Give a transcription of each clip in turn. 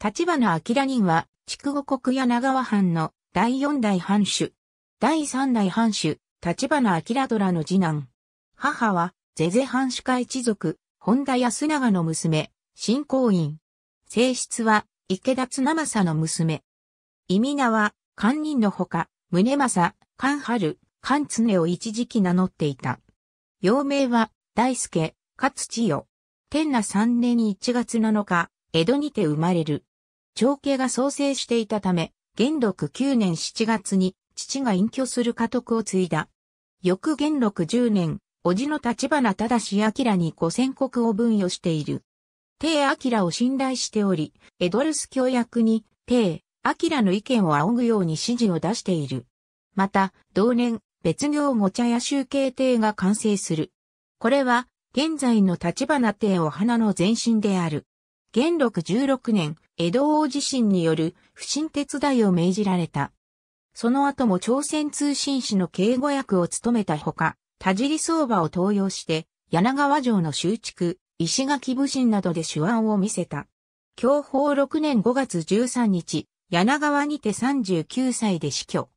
立花明人は、筑後国長和藩の第四代藩主。第三代藩主、立花明虎の次男。母は、是々藩主家一族、本田康長の娘、新公員。正室は、池田綱政の娘。意味名は、官人のほか、宗政、官春、官常を一時期名乗っていた。幼名は、大助、勝千代。天那三年1月7日、江戸にて生まれる。長家が創生していたため、元禄9年7月に父が隠居する家督を継いだ。翌元禄10年、叔父の立花正明に五千国を分与している。帝明を信頼しており、エドルス教役に帝明の意見を仰ぐように指示を出している。また、同年、別業ご茶屋集計帝が完成する。これは、現在の立花帝お花の前身である。元禄16年、江戸大地震による不審手伝いを命じられた。その後も朝鮮通信使の警護役を務めたほか、田尻相場を登用して、柳川城の修築、石垣武神などで手腕を見せた。享保6年5月13日、柳川にて39歳で死去。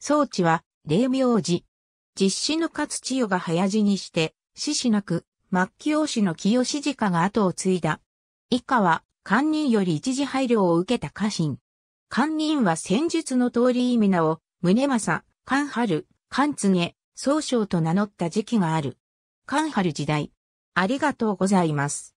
装置は、霊明寺。実施の勝千代が早死にして、死しなく、末期王子の清志直が後を継いだ。以下は、官人より一時配慮を受けた家臣。官人は戦術の通り意味名を、宗政、官春、官告、総将と名乗った時期がある。官春時代。ありがとうございます。